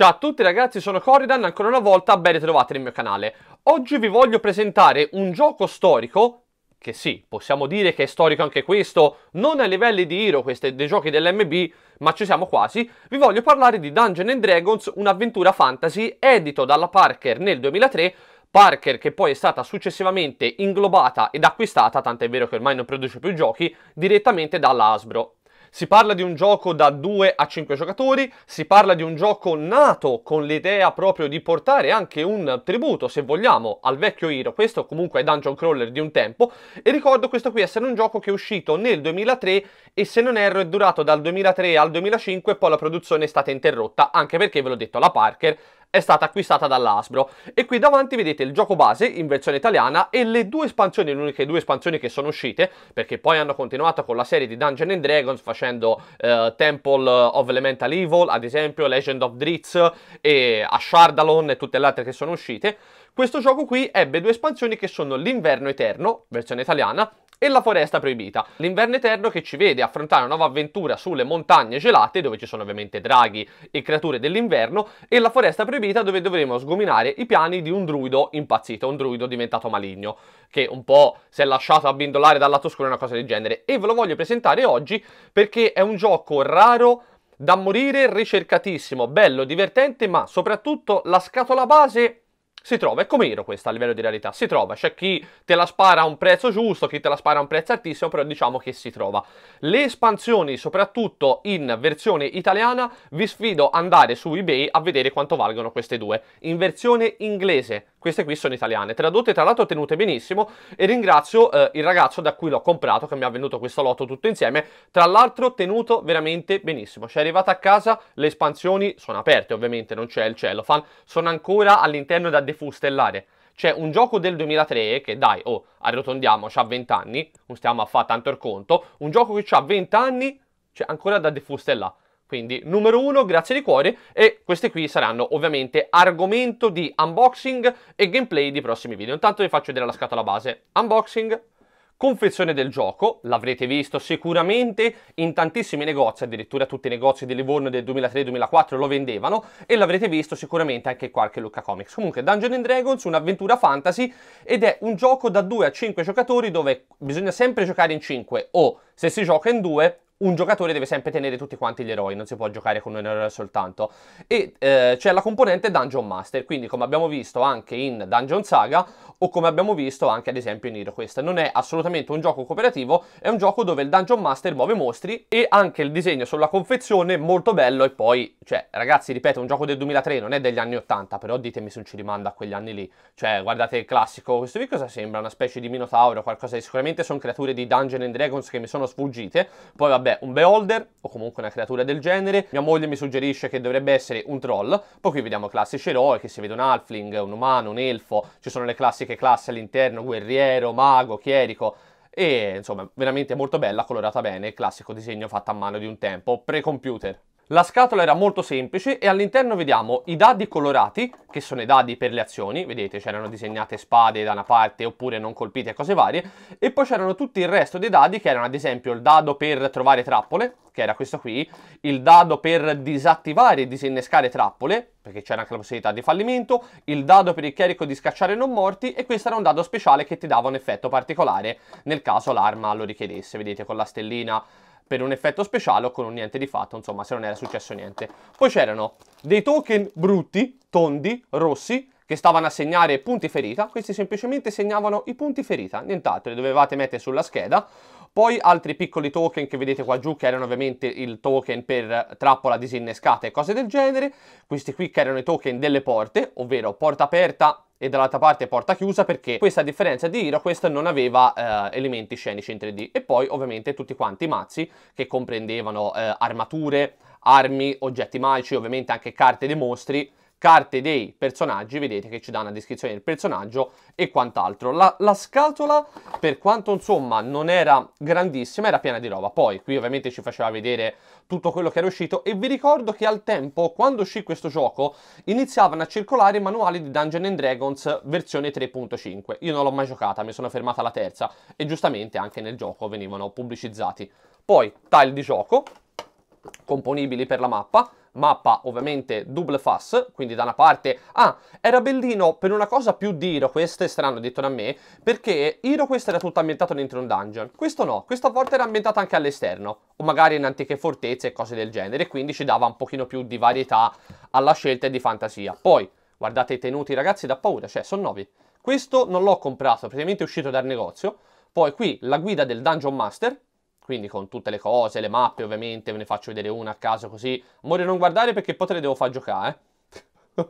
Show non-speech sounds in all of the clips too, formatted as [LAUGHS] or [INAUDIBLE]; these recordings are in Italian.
Ciao a tutti ragazzi, sono Corridan, ancora una volta ben ritrovati nel mio canale. Oggi vi voglio presentare un gioco storico, che sì, possiamo dire che è storico anche questo, non ai livelli di Hero, questi dei giochi dell'MB, ma ci siamo quasi, vi voglio parlare di Dungeon and Dragons, un'avventura fantasy edito dalla Parker nel 2003, Parker che poi è stata successivamente inglobata ed acquistata, tant'è vero che ormai non produce più giochi, direttamente dalla Hasbro. Si parla di un gioco da 2 a 5 giocatori, si parla di un gioco nato con l'idea proprio di portare anche un tributo, se vogliamo, al vecchio Hero, questo comunque è Dungeon Crawler di un tempo, e ricordo questo qui essere un gioco che è uscito nel 2003 e se non erro è durato dal 2003 al 2005 poi la produzione è stata interrotta, anche perché ve l'ho detto, la Parker è stata acquistata dall'Asbro. E qui davanti vedete il gioco base in versione italiana e le due espansioni, le uniche due espansioni che sono uscite, perché poi hanno continuato con la serie di Dungeons and Dragons facendo eh, Temple of Elemental Evil, ad esempio Legend of Dritz e Ashardalon e tutte le altre che sono uscite. Questo gioco qui ebbe due espansioni che sono l'Inverno Eterno, versione italiana, e la foresta proibita, l'inverno eterno che ci vede affrontare una nuova avventura sulle montagne gelate dove ci sono ovviamente draghi e creature dell'inverno e la foresta proibita dove dovremo sgominare i piani di un druido impazzito, un druido diventato maligno che un po' si è lasciato abbindolare dal lato oscuro una cosa del genere e ve lo voglio presentare oggi perché è un gioco raro da morire, ricercatissimo, bello, divertente ma soprattutto la scatola base si trova, è come Hero questa a livello di rarità, si trova, c'è chi te la spara a un prezzo giusto, chi te la spara a un prezzo altissimo, però diciamo che si trova. Le espansioni, soprattutto in versione italiana, vi sfido ad andare su eBay a vedere quanto valgono queste due. In versione inglese, queste qui sono italiane, tradotte tra l'altro tenute benissimo e ringrazio eh, il ragazzo da cui l'ho comprato che mi ha venduto questo lotto tutto insieme, tra l'altro tenuto veramente benissimo. Cioè è arrivata a casa, le espansioni sono aperte ovviamente, non c'è il cellophane, sono ancora all'interno da defustellare. C'è un gioco del 2003 che dai, oh, arrotondiamo, ha 20 anni, non stiamo a fare tanto il conto, un gioco che ha 20 anni, c'è ancora da defustellare quindi numero uno, grazie di cuore e queste qui saranno ovviamente argomento di unboxing e gameplay di prossimi video. Intanto vi faccio vedere la scatola base. Unboxing, confezione del gioco, l'avrete visto sicuramente in tantissimi negozi, addirittura tutti i negozi di Livorno del 2003-2004 lo vendevano e l'avrete visto sicuramente anche in qualche Lucca Comics. Comunque Dungeons Dragons, un'avventura fantasy ed è un gioco da 2 a 5 giocatori dove bisogna sempre giocare in 5 o se si gioca in 2 un giocatore deve sempre tenere tutti quanti gli eroi, non si può giocare con un eroe soltanto. E eh, c'è la componente Dungeon Master, quindi come abbiamo visto anche in Dungeon Saga o come abbiamo visto anche ad esempio in HeroQuest. Non è assolutamente un gioco cooperativo, è un gioco dove il Dungeon Master muove mostri e anche il disegno sulla confezione è molto bello e poi, cioè ragazzi ripeto, un gioco del 2003 non è degli anni 80, però ditemi se non ci rimanda a quegli anni lì. Cioè guardate il classico, questo qui cosa sembra? Una specie di Minotauro, qualcosa di sicuramente sono creature di Dungeon and Dragons che mi sono sfuggite, poi vabbè vabbè, un beholder o comunque una creatura del genere. Mia moglie mi suggerisce che dovrebbe essere un troll. Poi qui vediamo classici eroi, che si vede un halfling, un umano, un elfo. Ci sono le classiche classi all'interno, guerriero, mago, chierico e insomma veramente molto bella, colorata bene, classico disegno fatto a mano di un tempo, pre-computer. La scatola era molto semplice e all'interno vediamo i dadi colorati, che sono i dadi per le azioni, vedete c'erano disegnate spade da una parte oppure non colpite e cose varie, e poi c'erano tutto il resto dei dadi che erano ad esempio il dado per trovare trappole, che era questo qui, il dado per disattivare e disinnescare trappole, perché c'era anche la possibilità di fallimento, il dado per il chierico di scacciare non morti e questo era un dado speciale che ti dava un effetto particolare nel caso l'arma lo richiedesse, vedete con la stellina per un effetto speciale o con un niente di fatto, insomma, se non era successo niente. Poi c'erano dei token brutti, tondi, rossi, che stavano a segnare punti ferita, questi semplicemente segnavano i punti ferita, nient'altro, li dovevate mettere sulla scheda. Poi altri piccoli token che vedete qua giù, che erano ovviamente il token per trappola disinnescata e cose del genere. Questi qui che erano i token delle porte, ovvero porta aperta e dall'altra parte porta chiusa perché questa differenza di Hero questo non aveva eh, elementi scenici in 3D e poi ovviamente tutti quanti i mazzi che comprendevano eh, armature, armi, oggetti magici, ovviamente anche carte dei mostri carte dei personaggi, vedete che ci dà una descrizione del personaggio e quant'altro. La, la, scatola, per quanto insomma non era grandissima, era piena di roba. Poi qui ovviamente ci faceva vedere tutto quello che era uscito e vi ricordo che al tempo, quando uscì questo gioco, iniziavano a circolare i manuali di Dungeons and Dragons versione 3.5. Io non l'ho mai giocata, mi sono fermata alla terza e giustamente anche nel gioco venivano pubblicizzati. Poi tile di gioco, componibili per la mappa mappa ovviamente double fast, quindi da una parte... Ah, era bellino per una cosa più di Hero, questo è strano detto da me, perché Hero questo era tutto ambientato dentro un dungeon. Questo no, questa volta era ambientato anche all'esterno, o magari in antiche fortezze e cose del genere, quindi ci dava un pochino più di varietà alla scelta e di fantasia. Poi, guardate i tenuti ragazzi, da paura, cioè sono nuovi. Questo non l'ho comprato, praticamente è uscito dal negozio. Poi qui la guida del Dungeon Master, quindi con tutte le cose, le mappe ovviamente, ve ne faccio vedere una a caso così. Amore non guardare perché poi te le devo far giocare, eh.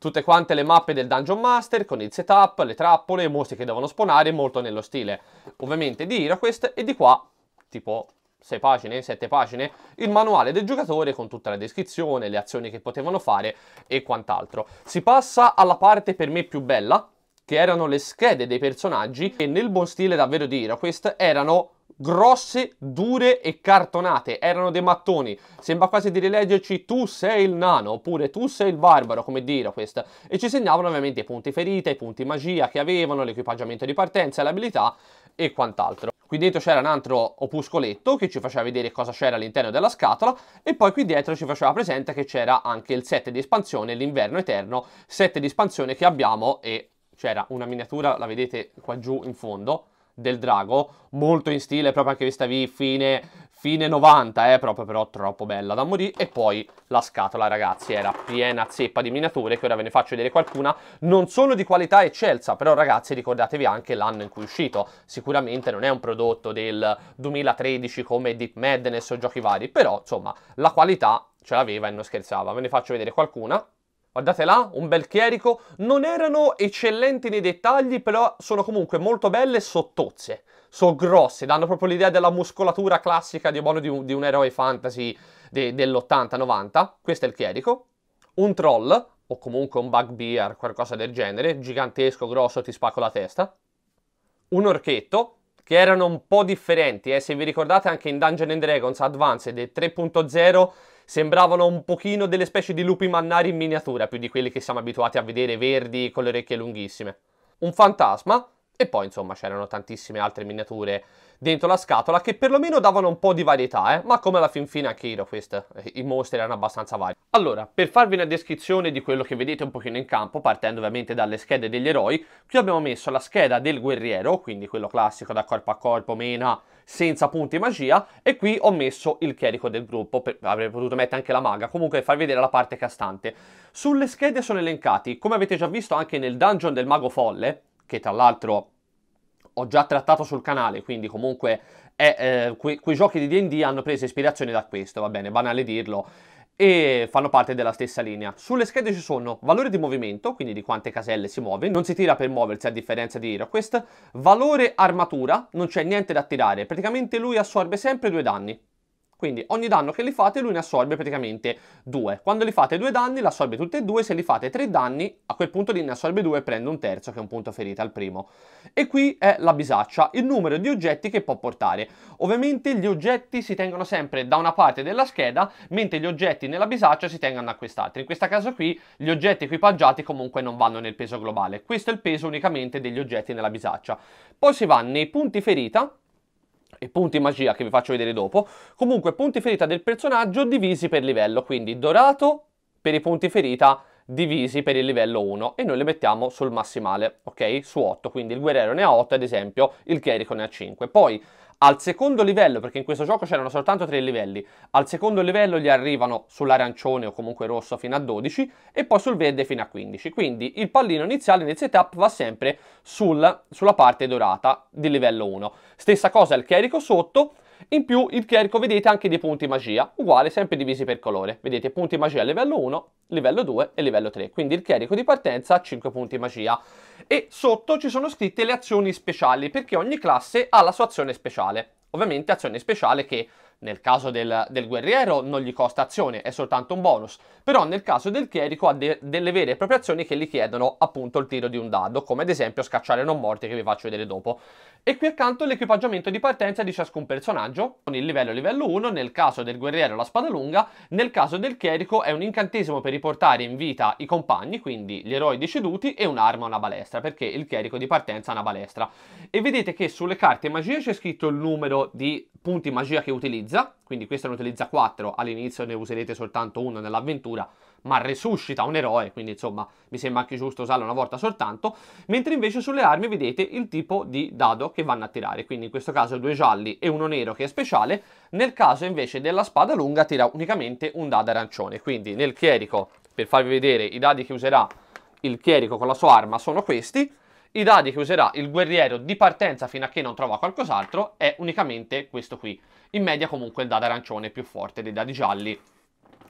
[LAUGHS] Tutte quante le mappe del Dungeon Master con il setup, le trappole, i mostri che devono spawnare, molto nello stile ovviamente di HeroQuest e di qua, tipo 6 pagine, 7 pagine, il manuale del giocatore con tutta la descrizione, le azioni che potevano fare e quant'altro. Si passa alla parte per me più bella, che erano le schede dei personaggi, che nel buon stile davvero di HeroQuest erano grosse, dure e cartonate, erano dei mattoni, sembra quasi di rileggerci tu sei il nano oppure tu sei il barbaro, come dire questa, e ci segnavano ovviamente i punti ferita, i punti magia che avevano, l'equipaggiamento di partenza, l'abilità e quant'altro. Qui dentro c'era un altro opuscoletto che ci faceva vedere cosa c'era all'interno della scatola e poi qui dietro ci faceva presente che c'era anche il set di espansione, l'inverno eterno, set di espansione che abbiamo e c'era una miniatura, la vedete qua giù in fondo, del drago, molto in stile proprio anche questa vi fine, fine 90, eh, proprio però troppo bella da morire, e poi la scatola ragazzi era piena zeppa di miniature che ora ve ne faccio vedere qualcuna, non sono di qualità eccelsa, però ragazzi ricordatevi anche l'anno in cui è uscito, sicuramente non è un prodotto del 2013 come Deep Madness o giochi vari, però insomma la qualità ce l'aveva e non scherzava, ve ne faccio vedere qualcuna, Guardate là, un bel chierico. Non erano eccellenti nei dettagli, però sono comunque molto belle e sottozze. Sono grosse, danno proprio l'idea della muscolatura classica di, buono, di, un, di un, eroe fantasy de, dell'80-90. Questo è il chierico. Un troll, o comunque un bugbear, qualcosa del genere, gigantesco, grosso, ti spacco la testa. Un orchetto, che erano un po' differenti, eh. se vi ricordate anche in Dungeons Dragons Advanced 3.0 sembravano un pochino delle specie di lupi mannari in miniatura, più di quelli che siamo abituati a vedere verdi con le orecchie lunghissime. Un fantasma, e poi insomma c'erano tantissime altre miniature dentro la scatola che perlomeno davano un po' di varietà, eh? ma come alla fin fine anche Hero Quest, eh, i mostri erano abbastanza vari. Allora, per farvi una descrizione di quello che vedete un pochino in campo, partendo ovviamente dalle schede degli eroi, qui abbiamo messo la scheda del guerriero, quindi quello classico da corpo a corpo, mena, senza punti magia, e qui ho messo il chierico del gruppo, per, avrei potuto mettere anche la maga, comunque far vedere la parte castante. Sulle schede sono elencati, come avete già visto anche nel dungeon del mago folle, che tra l'altro ho già trattato sul canale, quindi comunque è, eh, que- quei giochi di D&D hanno preso ispirazione da questo, va bene, banale dirlo, e fanno parte della stessa linea. Sulle schede ci sono valore di movimento, quindi di quante caselle si muove, non si tira per muoversi a differenza di HeroQuest, valore armatura, non c'è niente da tirare, praticamente lui assorbe sempre due danni, quindi ogni danno che li fate lui ne assorbe praticamente due. Quando li fate due danni li assorbe tutti e due, se li fate tre danni a quel punto lì ne assorbe due e prende un terzo che è un punto ferita al primo. E qui è la bisaccia, il numero di oggetti che può portare. Ovviamente gli oggetti si tengono sempre da una parte della scheda, mentre gli oggetti nella bisaccia si tengono da quest'altra. In questo caso qui gli oggetti equipaggiati comunque non vanno nel peso globale. Questo è il peso unicamente degli oggetti nella bisaccia. Poi si va nei punti ferita, i punti magia che vi faccio vedere dopo. Comunque, punti ferita del personaggio divisi per livello, quindi dorato per i punti ferita divisi per il livello 1 e noi li mettiamo sul massimale, ok? Su 8, quindi il guerriero ne ha 8 ad esempio, il chierico ne ha 5. Poi al secondo livello, perché in questo gioco c'erano soltanto tre livelli, al secondo livello gli arrivano sull'arancione o comunque rosso fino a 12 e poi sul verde fino a 15. Quindi il pallino iniziale nel setup va sempre sul, sulla parte dorata di livello 1. Stessa cosa il carico sotto, in più il clerico vedete anche dei punti magia, uguale sempre divisi per colore. Vedete punti magia livello 1, livello 2 e livello 3. Quindi il chierico di partenza ha 5 punti magia. E sotto ci sono scritte le azioni speciali, perché ogni classe ha la sua azione speciale. Ovviamente azione speciale che nel caso del, del, guerriero non gli costa azione, è soltanto un bonus, però nel caso del chierico ha de, delle vere e proprie azioni che gli chiedono appunto il tiro di un dado, come ad esempio scacciare non morti che vi faccio vedere dopo e qui accanto l'equipaggiamento di partenza di ciascun personaggio, con il livello livello 1, nel caso del guerriero la spada lunga, nel caso del chierico è un incantesimo per riportare in vita i compagni, quindi gli eroi deceduti, e un'arma una balestra, perché il chierico di partenza ha una balestra. E vedete che sulle carte magia c'è scritto il numero di punti magia che utilizza, quindi questo ne utilizza 4, all'inizio ne userete soltanto uno nell'avventura, ma resuscita un eroe, quindi insomma mi sembra anche giusto usarlo una volta soltanto, mentre invece sulle armi vedete il tipo di dado che vanno a tirare, quindi in questo caso due gialli e uno nero che è speciale, nel caso invece della spada lunga tira unicamente un dado arancione, quindi nel chierico, per farvi vedere i dadi che userà il chierico con la sua arma sono questi, i dadi che userà il guerriero di partenza fino a che non trova qualcos'altro è unicamente questo qui. In media comunque il dado arancione è più forte dei dadi gialli,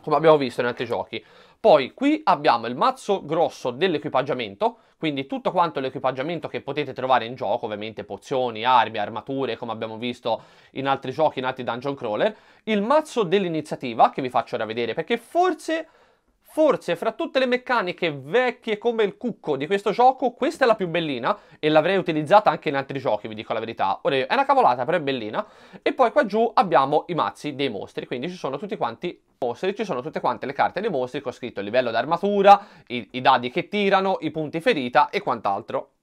come abbiamo visto in altri giochi. Poi qui abbiamo il mazzo grosso dell'equipaggiamento, quindi tutto quanto l'equipaggiamento che potete trovare in gioco, ovviamente pozioni, armi, armature, come abbiamo visto in altri giochi, in altri dungeon crawler. Il mazzo dell'iniziativa, che vi faccio ora vedere, perché forse Forse fra tutte le meccaniche vecchie come il cucco di questo gioco, questa è la più bellina e l'avrei utilizzata anche in altri giochi, vi dico la verità. Ora, è una cavolata, però è bellina. E poi qua giù abbiamo i mazzi dei mostri, quindi ci sono tutti quanti mostri, ci sono tutte quante le carte dei mostri con scritto il livello d'armatura, i, i dadi che tirano, i punti ferita e quant'altro.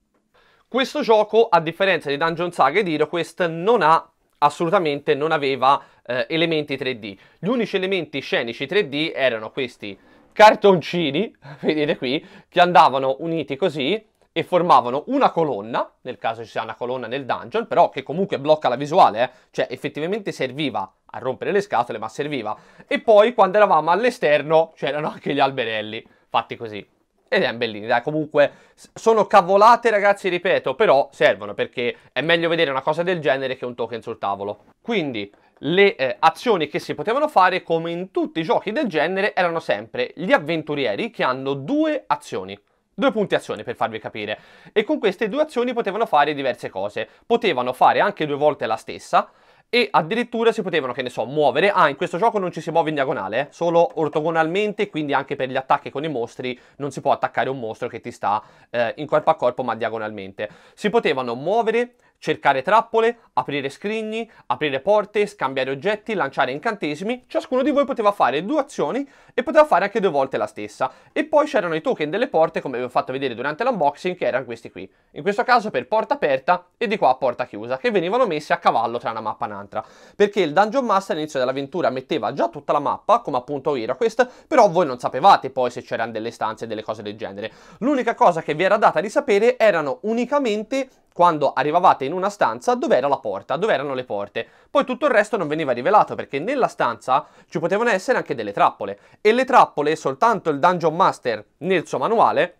Questo gioco, a differenza di Dungeon Saga e ed HeroQuest, non ha assolutamente non aveva eh, elementi 3D. Gli unici elementi scenici 3D erano questi cartoncini, [LAUGHS] vedete qui, che andavano uniti così e formavano una colonna, nel caso ci sia una colonna nel dungeon, però che comunque blocca la visuale, eh? cioè effettivamente serviva a rompere le scatole, ma serviva. E poi quando eravamo all'esterno c'erano anche gli alberelli, fatti così ed è bellini, dai, comunque sono cavolate ragazzi, ripeto, però servono perché è meglio vedere una cosa del genere che un token sul tavolo. Quindi le eh, azioni che si potevano fare, come in tutti i giochi del genere, erano sempre gli avventurieri che hanno due azioni. Due punti azione per farvi capire. E con queste due azioni potevano fare diverse cose. Potevano fare anche due volte la stessa, e addirittura si potevano, che ne so, muovere. Ah, in questo gioco non ci si muove in diagonale, eh? solo ortogonalmente, quindi anche per gli attacchi con i mostri non si può attaccare un mostro che ti sta eh, in corpo a corpo, ma diagonalmente. Si potevano muovere, cercare trappole, aprire scrigni, aprire porte, scambiare oggetti, lanciare incantesimi, ciascuno di voi poteva fare due azioni e poteva fare anche due volte la stessa. E poi c'erano i token delle porte, come vi ho fatto vedere durante l'unboxing, che erano questi qui. In questo caso per porta aperta e di qua a porta chiusa, che venivano messi a cavallo tra una mappa e un'altra. Perché il Dungeon Master all'inizio dell'avventura metteva già tutta la mappa, come appunto HeroQuest, però voi non sapevate poi se c'erano delle stanze e delle cose del genere. L'unica cosa che vi era data di sapere erano unicamente quando arrivavate in una stanza, dov'era la porta, dove erano le porte. Poi tutto il resto non veniva rivelato perché nella stanza ci potevano essere anche delle trappole. E le trappole soltanto il Dungeon Master nel suo manuale,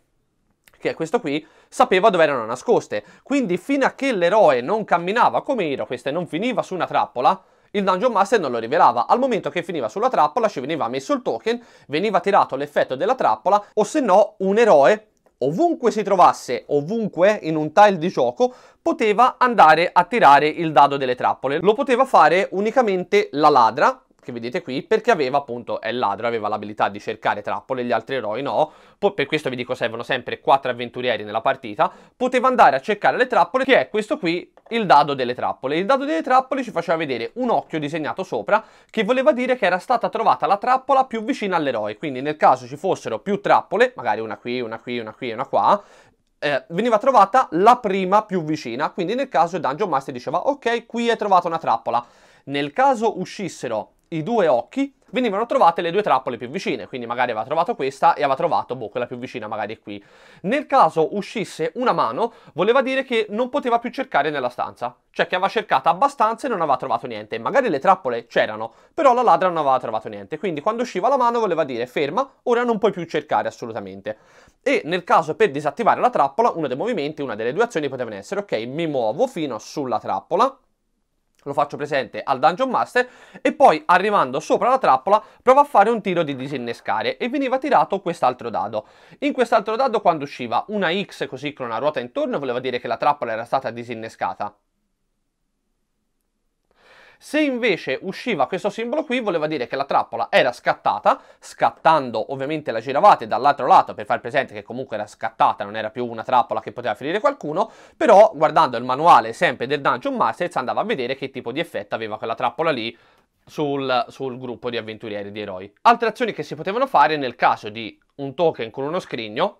che è questo qui, sapeva dove erano nascoste. Quindi fino a che l'eroe non camminava come Hero, questa e non finiva su una trappola, il Dungeon Master non lo rivelava. Al momento che finiva sulla trappola ci veniva messo il token, veniva tirato l'effetto della trappola o se no un eroe ovunque si trovasse, ovunque in un tile di gioco, poteva andare a tirare il dado delle trappole. Lo poteva fare unicamente la ladra, che vedete qui, perché aveva appunto, è ladro, aveva l'abilità di cercare trappole, gli altri eroi no, po- per questo vi dico servono sempre quattro avventurieri nella partita, poteva andare a cercare le trappole, che è questo qui, il dado delle trappole. Il dado delle trappole ci faceva vedere un occhio disegnato sopra, che voleva dire che era stata trovata la trappola più vicina all'eroe, quindi nel caso ci fossero più trappole, magari una qui, una qui, una qui e una qua, eh, veniva trovata la prima più vicina, quindi nel caso il Dungeon Master diceva ok, qui è trovata una trappola. Nel caso uscissero i due occhi venivano trovate le due trappole più vicine, quindi magari aveva trovato questa e aveva trovato boh, quella più vicina magari qui. Nel caso uscisse una mano, voleva dire che non poteva più cercare nella stanza, cioè che aveva cercato abbastanza e non aveva trovato niente. Magari le trappole c'erano, però la ladra non aveva trovato niente, quindi quando usciva la mano voleva dire ferma, ora non puoi più cercare assolutamente. E nel caso per disattivare la trappola, uno dei movimenti, una delle due azioni potevano essere ok, mi muovo fino sulla trappola, lo faccio presente al Dungeon Master e poi arrivando sopra la trappola provo a fare un tiro di disinnescare e veniva tirato quest'altro dado. In quest'altro dado quando usciva una X così con una ruota intorno voleva dire che la trappola era stata disinnescata se invece usciva questo simbolo qui, voleva dire che la trappola era scattata, scattando ovviamente la giravate dall'altro lato per far presente che comunque era scattata, non era più una trappola che poteva ferire qualcuno, però guardando il manuale sempre del Dungeon Masters andava a vedere che tipo di effetto aveva quella trappola lì sul, sul, gruppo di avventurieri di eroi. Altre azioni che si potevano fare nel caso di un token con uno scrigno,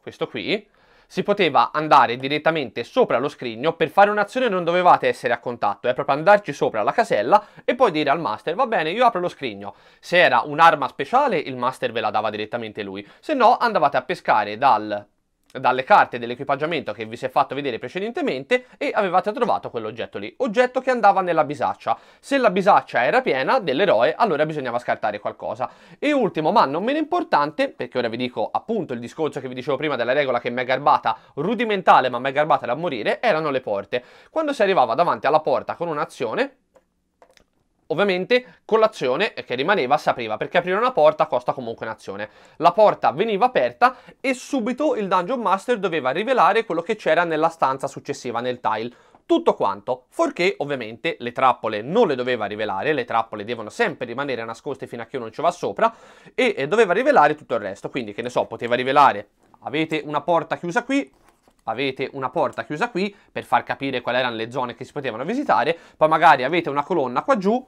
questo qui, si poteva andare direttamente sopra lo scrigno per fare un'azione non dovevate essere a contatto, è proprio andarci sopra la casella e poi dire al master va bene io apro lo scrigno, se era un'arma speciale il master ve la dava direttamente lui, se no andavate a pescare dal dalle carte dell'equipaggiamento che vi si è fatto vedere precedentemente e avevate trovato quell'oggetto lì, oggetto che andava nella bisaccia. Se la bisaccia era piena dell'eroe, allora bisognava scartare qualcosa. E ultimo, ma non meno importante, perché ora vi dico appunto il discorso che vi dicevo prima della regola che mi è garbata, rudimentale ma mi è garbata da morire, erano le porte. Quando si arrivava davanti alla porta con un'azione, Ovviamente con l'azione che rimaneva si apriva, perché aprire una porta costa comunque un'azione. La porta veniva aperta e subito il Dungeon Master doveva rivelare quello che c'era nella stanza successiva, nel tile tutto quanto, forché ovviamente le trappole non le doveva rivelare, le trappole devono sempre rimanere nascoste fino a che uno non ci va sopra, e doveva rivelare tutto il resto, quindi che ne so, poteva rivelare, avete una porta chiusa qui, avete una porta chiusa qui, per far capire quali erano le zone che si potevano visitare, poi magari avete una colonna qua giù,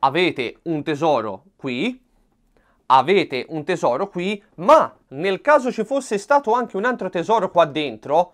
avete un tesoro qui, avete un tesoro qui, ma nel caso ci fosse stato anche un altro tesoro qua dentro,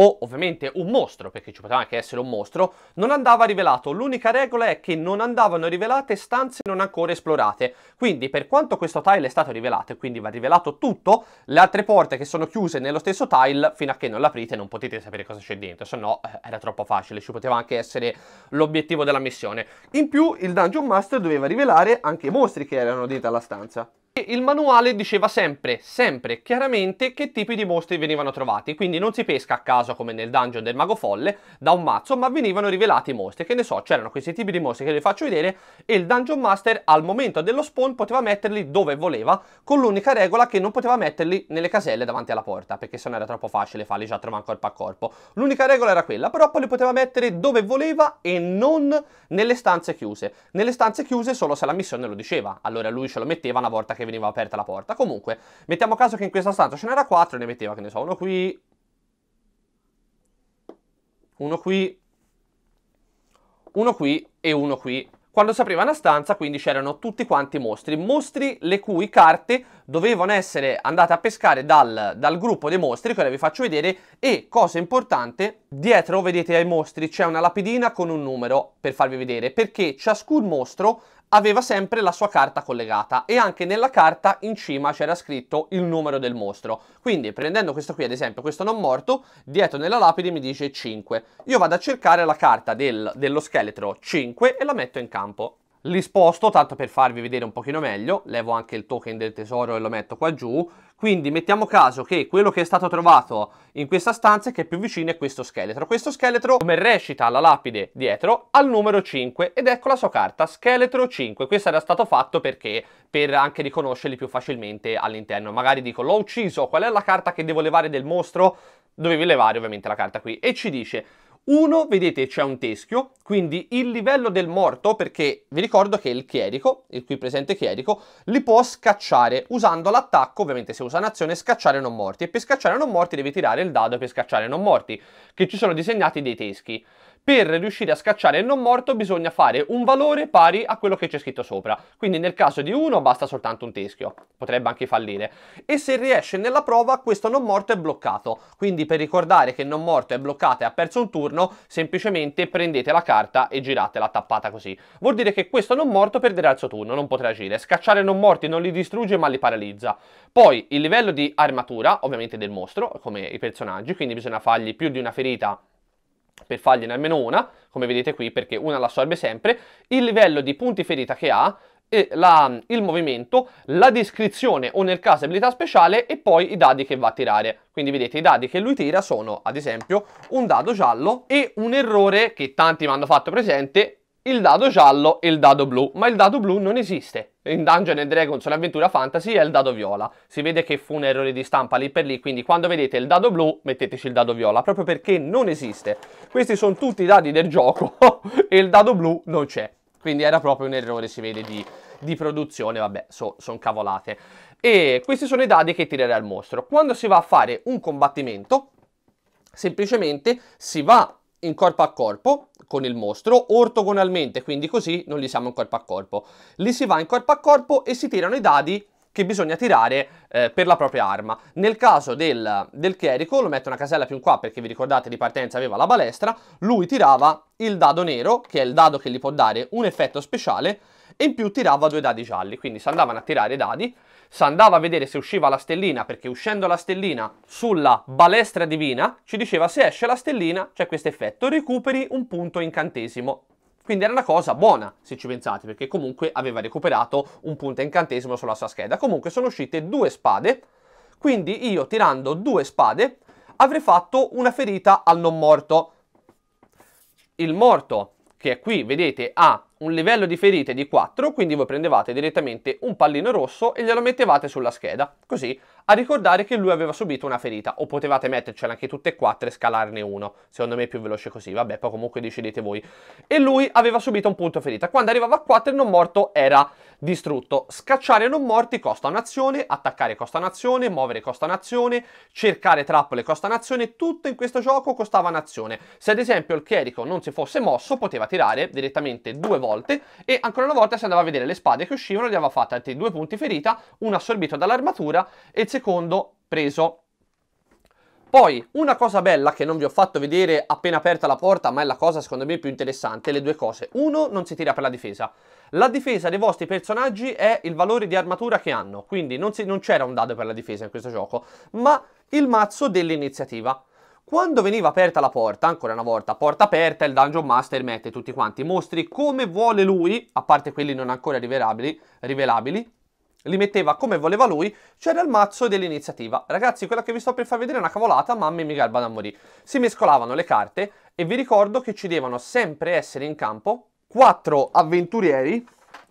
o ovviamente un mostro, perché ci poteva anche essere un mostro, non andava rivelato. L'unica regola è che non andavano rivelate stanze non ancora esplorate. Quindi per quanto questo tile è stato rivelato, e quindi va rivelato tutto, le altre porte che sono chiuse nello stesso tile, fino a che non l'aprite non potete sapere cosa c'è dentro, se no eh, era troppo facile, ci poteva anche essere l'obiettivo della missione. In più il Dungeon Master doveva rivelare anche i mostri che erano dentro alla stanza. Il manuale diceva sempre, sempre chiaramente che tipi di mostri venivano trovati, quindi non si pesca a caso come nel dungeon del mago folle da un mazzo, ma venivano rivelati i mostri, che ne so, c'erano questi tipi di mostri che vi faccio vedere e il dungeon master al momento dello spawn poteva metterli dove voleva, con l'unica regola che non poteva metterli nelle caselle davanti alla porta, perché se no era troppo facile farli già trovare corpo a corpo. L'unica regola era quella, però poi li poteva mettere dove voleva e non nelle stanze chiuse. Nelle stanze chiuse solo se la missione lo diceva, allora lui ce lo metteva una volta che veniva aperta la porta. Comunque, mettiamo caso che in questa stanza ce n'era quattro e ne metteva, che ne so, uno qui, uno qui, uno qui e uno qui. Quando si apriva una stanza, quindi c'erano tutti quanti mostri, mostri le cui carte dovevano essere andate a pescare dal, dal gruppo dei mostri, che ora vi faccio vedere, e cosa importante, dietro vedete ai mostri c'è una lapidina con un numero per farvi vedere, perché ciascun mostro aveva sempre la sua carta collegata e anche nella carta in cima c'era scritto il numero del mostro. Quindi prendendo questo qui ad esempio, questo non morto, dietro nella lapide mi dice 5. Io vado a cercare la carta del, dello scheletro 5 e la metto in campo. Li sposto tanto per farvi vedere un pochino meglio, levo anche il token del tesoro e lo metto qua giù, quindi mettiamo caso che quello che è stato trovato in questa stanza e che è più vicino è questo scheletro. Questo scheletro come recita la lapide dietro al numero 5 ed ecco la sua carta, scheletro 5. Questo era stato fatto perché per anche riconoscerli più facilmente all'interno. Magari dico l'ho ucciso, qual è la carta che devo levare del mostro? Dovevi levare ovviamente la carta qui e ci dice uno, vedete, c'è un teschio, quindi il livello del morto, perché vi ricordo che il chierico, il qui presente chierico, li può scacciare usando l'attacco, ovviamente se usa un'azione, scacciare non morti. E per scacciare non morti devi tirare il dado per scacciare non morti, che ci sono disegnati dei teschi. Per riuscire a scacciare il non morto bisogna fare un valore pari a quello che c'è scritto sopra. Quindi nel caso di uno basta soltanto un teschio, potrebbe anche fallire. E se riesce nella prova questo non morto è bloccato. Quindi per ricordare che il non morto è bloccato e ha perso un turno, semplicemente prendete la carta e giratela tappata così. Vuol dire che questo non morto perderà il suo turno, non potrà agire. Scacciare non morti non li distrugge ma li paralizza. Poi il livello di armatura, ovviamente del mostro, come i personaggi, quindi bisogna fargli più di una ferita per fargliene almeno una, come vedete qui, perché una l'assorbe sempre, il livello di punti ferita che ha, la, il movimento, la descrizione o nel caso abilità speciale e poi i dadi che va a tirare. Quindi vedete i dadi che lui tira sono ad esempio un dado giallo e un errore che tanti mi hanno fatto presente il dado giallo e il dado blu, ma il dado blu non esiste. In Dungeon and Dragons l'avventura fantasy è il dado viola. Si vede che fu un errore di stampa lì per lì, quindi quando vedete il dado blu metteteci il dado viola, proprio perché non esiste. Questi sono tutti i dadi del gioco [LAUGHS] e il dado blu non c'è. Quindi era proprio un errore, si vede, di, di produzione, vabbè, so, sono cavolate. E questi sono i dadi che tirerai al mostro. Quando si va a fare un combattimento, semplicemente si va in corpo a corpo con il mostro ortogonalmente, quindi così non li siamo in corpo a corpo. Li si va in corpo a corpo e si tirano i dadi che bisogna tirare eh, per la propria arma. Nel caso del, del, chierico, lo metto una casella più in qua perché vi ricordate di partenza aveva la balestra, lui tirava il dado nero, che è il dado che gli può dare un effetto speciale, e in più tirava due dadi gialli, quindi si andavano a tirare i dadi si andava a vedere se usciva la stellina, perché uscendo la stellina sulla balestra divina ci diceva se esce la stellina c'è questo effetto, recuperi un punto incantesimo. Quindi era una cosa buona, se ci pensate, perché comunque aveva recuperato un punto incantesimo sulla sua scheda. Comunque sono uscite due spade, quindi io tirando due spade avrei fatto una ferita al non morto. Il morto che qui vedete ha un livello di ferite di 4, quindi voi prendevate direttamente un pallino rosso e glielo mettevate sulla scheda, così a ricordare che lui aveva subito una ferita, o potevate mettercela anche tutte e quattro e scalarne uno, secondo me è più veloce così, vabbè, poi comunque decidete voi. E lui aveva subito un punto ferita, quando arrivava a 4 il non morto era distrutto. Scacciare non morti costa un'azione, attaccare costa un'azione, muovere costa un'azione, cercare trappole costa un'azione, tutto in questo gioco costava un'azione. Se ad esempio il chierico non si fosse mosso poteva tirare direttamente due volte e ancora una volta si andava a vedere le spade che uscivano, gli aveva fatte altri due punti ferita, un assorbito dall'armatura e il secondo preso. Poi, una cosa bella che non vi ho fatto vedere appena aperta la porta, ma è la cosa secondo me più interessante, le due cose. Uno, non si tira per la difesa. La difesa dei vostri personaggi è il valore di armatura che hanno, quindi non, si, non c'era un dado per la difesa in questo gioco, ma il mazzo dell'iniziativa. Quando veniva aperta la porta, ancora una volta, porta aperta, il Dungeon Master mette tutti quanti i mostri come vuole lui, a parte quelli non ancora rivelabili, rivelabili li metteva come voleva lui, cioè dal mazzo dell'iniziativa. Ragazzi, quella che vi sto per far vedere è una cavolata, mamma a me mi garba da morire. Si mescolavano le carte e vi ricordo che ci devono sempre essere in campo quattro avventurieri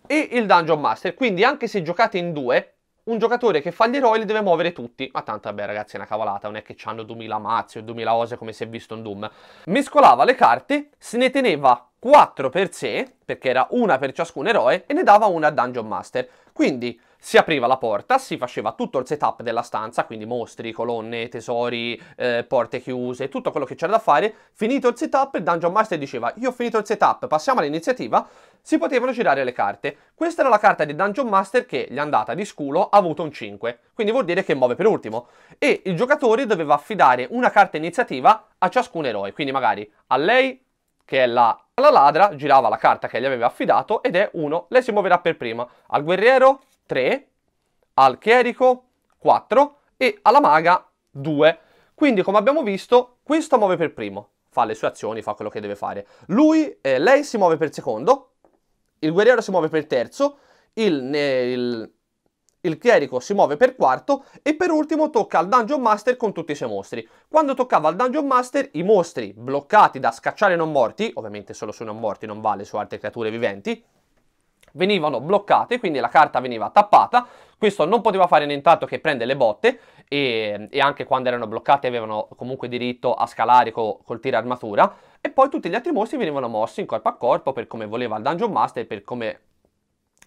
e il Dungeon Master, quindi anche se giocate in due, un giocatore che fa gli eroi li deve muovere tutti. Ma tanto, vabbè, ragazzi, è una cavolata. Non è che hanno 2000 mazzi o 2000 ose come si è visto in Doom. Mescolava le carte, se ne teneva 4 per sé, perché era una per ciascun eroe, e ne dava una a Dungeon Master. Quindi si apriva la porta, si faceva tutto il setup della stanza, quindi mostri, colonne, tesori, eh, porte chiuse, tutto quello che c'era da fare. Finito il setup, il Dungeon Master diceva, io ho finito il setup, passiamo all'iniziativa, si potevano girare le carte. Questa era la carta di Dungeon Master che gli è andata di sculo, ha avuto un 5, quindi vuol dire che muove per ultimo. E il giocatore doveva affidare una carta iniziativa a ciascun eroe, quindi magari a lei, che è la la ladra girava la carta che gli aveva affidato ed è 1, lei si muoverà per prima. Al guerriero 3, al chierico 4 e alla maga 2. Quindi come abbiamo visto, questo muove per primo, fa le sue azioni, fa quello che deve fare. Lui, eh, lei si muove per secondo, il guerriero si muove per terzo, il, eh, il, il, chierico si muove per quarto e per ultimo tocca al Dungeon Master con tutti i suoi mostri. Quando toccava al Dungeon Master, i mostri bloccati da scacciare non morti, ovviamente solo su non morti non vale su altre creature viventi, venivano bloccate, quindi la carta veniva tappata, questo non poteva fare nient'altro che prendere le botte e, e, anche quando erano bloccate avevano comunque diritto a scalare co, col tiro armatura e poi tutti gli altri mostri venivano mossi in corpo a corpo per come voleva il Dungeon Master, per come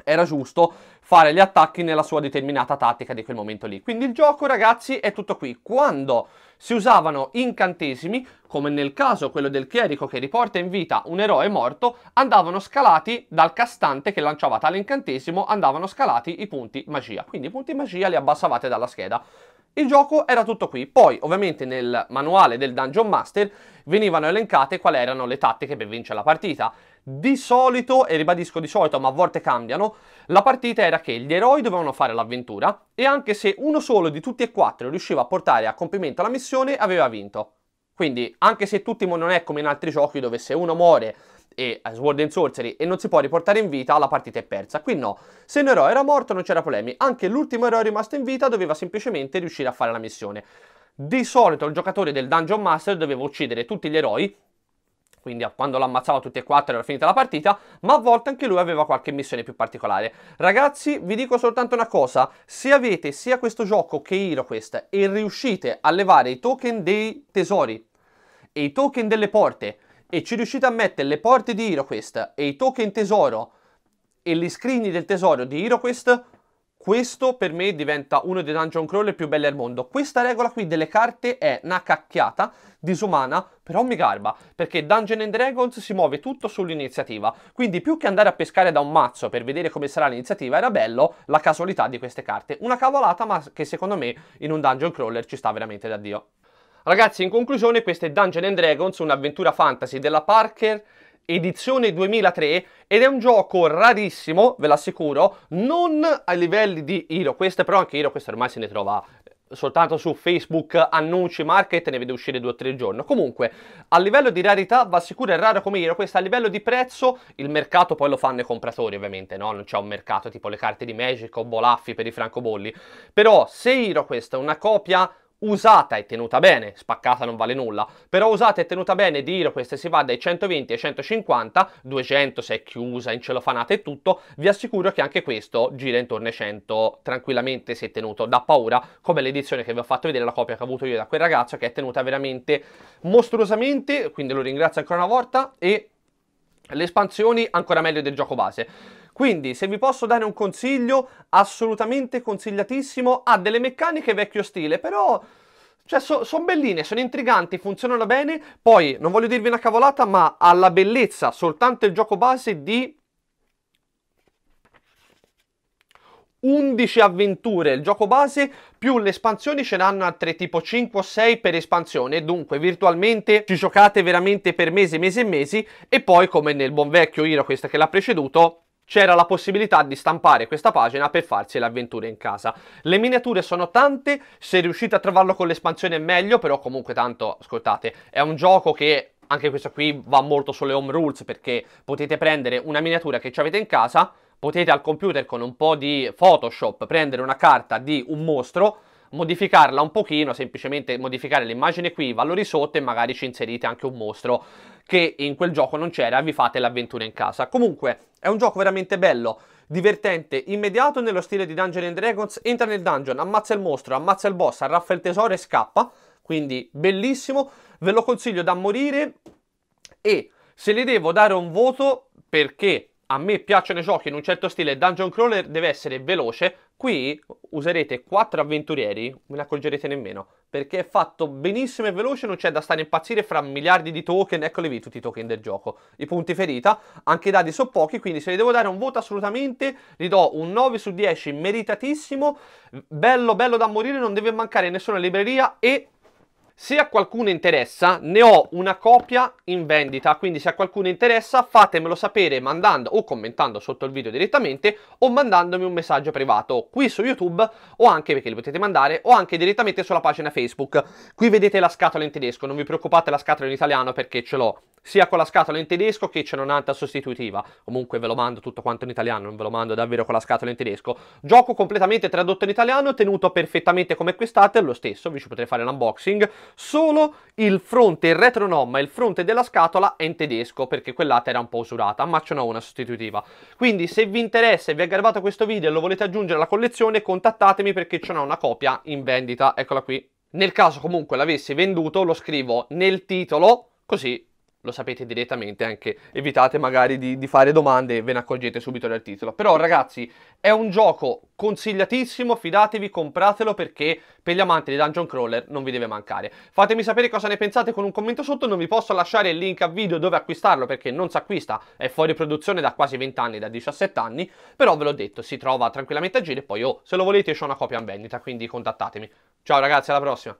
era giusto fare gli attacchi nella sua determinata tattica di quel momento lì. Quindi il gioco, ragazzi, è tutto qui. Quando si usavano incantesimi, come nel caso quello del chierico che riporta in vita un eroe morto, andavano scalati dal castante che lanciava tale incantesimo, andavano scalati i punti magia. Quindi i punti magia li abbassavate dalla scheda. Il gioco era tutto qui, poi ovviamente nel manuale del Dungeon Master venivano elencate quali erano le tattiche per vincere la partita di solito, e ribadisco di solito, ma a volte cambiano, la partita era che gli eroi dovevano fare l'avventura e anche se uno solo di tutti e quattro riusciva a portare a compimento la missione, aveva vinto. Quindi, anche se tutti non è come in altri giochi dove se uno muore e eh, Sword and Sorcery e non si può riportare in vita, la partita è persa. Qui no, se un eroe era morto non c'era problemi, anche l'ultimo eroe rimasto in vita doveva semplicemente riuscire a fare la missione. Di solito il giocatore del Dungeon Master doveva uccidere tutti gli eroi quindi quando l'ammazzava tutti e quattro era finita la partita, ma a volte anche lui aveva qualche missione più particolare. Ragazzi, vi dico soltanto una cosa, se avete sia questo gioco che HeroQuest e riuscite a levare i token dei tesori e i token delle porte e ci riuscite a mettere le porte di HeroQuest e i token tesoro e gli screen del tesoro di HeroQuest, questo per me diventa uno dei dungeon crawler più belli al mondo. Questa regola qui delle carte è una cacchiata disumana, però mi garba, perché Dungeon and Dragons si muove tutto sull'iniziativa. Quindi più che andare a pescare da un mazzo per vedere come sarà l'iniziativa, era bello la casualità di queste carte. Una cavolata, ma che secondo me in un dungeon crawler ci sta veramente da Dio. Ragazzi, in conclusione, questo è Dungeon and Dragons, un'avventura fantasy della Parker edizione 2003 ed è un gioco rarissimo, ve l'assicuro, non ai livelli di Hero Quest, però anche Hero ormai se ne trova eh, soltanto su Facebook annunci market ne vede uscire due o tre al giorno. Comunque, a livello di rarità va sicuro è raro come Hero Quest, a livello di prezzo il mercato poi lo fanno i compratori ovviamente, no? Non c'è un mercato tipo le carte di Magic o Bolaffi per i francobolli. Però se Hero Quest è una copia usata e tenuta bene, spaccata non vale nulla, però usata e tenuta bene di Hero questa si va dai 120 ai 150, 200 se è chiusa, in incelofanata e tutto, vi assicuro che anche questo gira intorno ai 100 tranquillamente se tenuto, da paura come l'edizione che vi ho fatto vedere, la copia che ho avuto io da quel ragazzo che è tenuta veramente mostruosamente, quindi lo ringrazio ancora una volta e le espansioni ancora meglio del gioco base. Quindi se vi posso dare un consiglio, assolutamente consigliatissimo, ha delle meccaniche vecchio stile, però... Cioè, so, sono belline, sono intriganti, funzionano bene. Poi, non voglio dirvi una cavolata, ma ha la bellezza soltanto il gioco base di 11 avventure il gioco base più le espansioni ce n'hanno altre tipo 5 o 6 per espansione dunque virtualmente ci giocate veramente per mesi mesi e mesi e poi come nel buon vecchio Iro questa che l'ha preceduto c'era la possibilità di stampare questa pagina per farsi le avventure in casa. Le miniature sono tante, se riuscite a trovarlo con l'espansione è meglio, però comunque tanto, ascoltate, è un gioco che anche questo qui va molto sulle home rules perché potete prendere una miniatura che avete in casa, potete al computer con un po' di Photoshop prendere una carta di un mostro, modificarla un pochino, semplicemente modificare l'immagine qui, i valori sotto e magari ci inserite anche un mostro che in quel gioco non c'era vi fate l'avventura in casa. Comunque è un gioco veramente bello, divertente, immediato nello stile di Dungeons and Dragons, entra nel dungeon, ammazza il mostro, ammazza il boss, arraffa il tesoro e scappa, quindi bellissimo, ve lo consiglio da morire e se le devo dare un voto perché a me piacciono i giochi in un certo stile, Dungeon Crawler deve essere veloce, qui userete quattro avventurieri, me ne accorgerete nemmeno, perché è fatto benissimo e veloce, non c'è da stare a impazzire fra miliardi di token, eccoli lì tutti i token del gioco. I punti ferita, anche i dadi sono pochi, quindi se li devo dare un voto assolutamente, gli do un 9 su 10, meritatissimo, bello bello da morire, non deve mancare nessuna libreria e se a qualcuno interessa, ne ho una copia in vendita, quindi se a qualcuno interessa fatemelo sapere mandando o commentando sotto il video direttamente o mandandomi un messaggio privato qui su YouTube o anche perché li potete mandare o anche direttamente sulla pagina Facebook. Qui vedete la scatola in tedesco, non vi preoccupate la scatola in italiano perché ce l'ho sia con la scatola in tedesco che c'è un'altra sostitutiva. Comunque ve lo mando tutto quanto in italiano, non ve lo mando davvero con la scatola in tedesco. Gioco completamente tradotto in italiano, tenuto perfettamente come quest'arte, lo stesso, vi ci potrei fare l'unboxing, solo il fronte, il retro no, ma il fronte della scatola è in tedesco, perché quell'arte era un po' usurata, ma ce n'ho una sostitutiva. Quindi se vi interessa e vi è aggravato questo video e lo volete aggiungere alla collezione, contattatemi perché ce n'ho una copia in vendita, eccola qui. Nel caso comunque l'avessi venduto, lo scrivo nel titolo, così lo sapete direttamente, anche evitate magari di, di fare domande e ve ne accorgete subito dal titolo. Però ragazzi, è un gioco consigliatissimo, fidatevi, compratelo perché per gli amanti di Dungeon Crawler non vi deve mancare. Fatemi sapere cosa ne pensate con un commento sotto, non vi posso lasciare il link a video dove acquistarlo perché non si acquista, è fuori produzione da quasi 20 anni, da 17 anni, però ve l'ho detto, si trova tranquillamente a giro e poi oh, se lo volete c'è una copia in vendita, quindi contattatemi. Ciao ragazzi, alla prossima!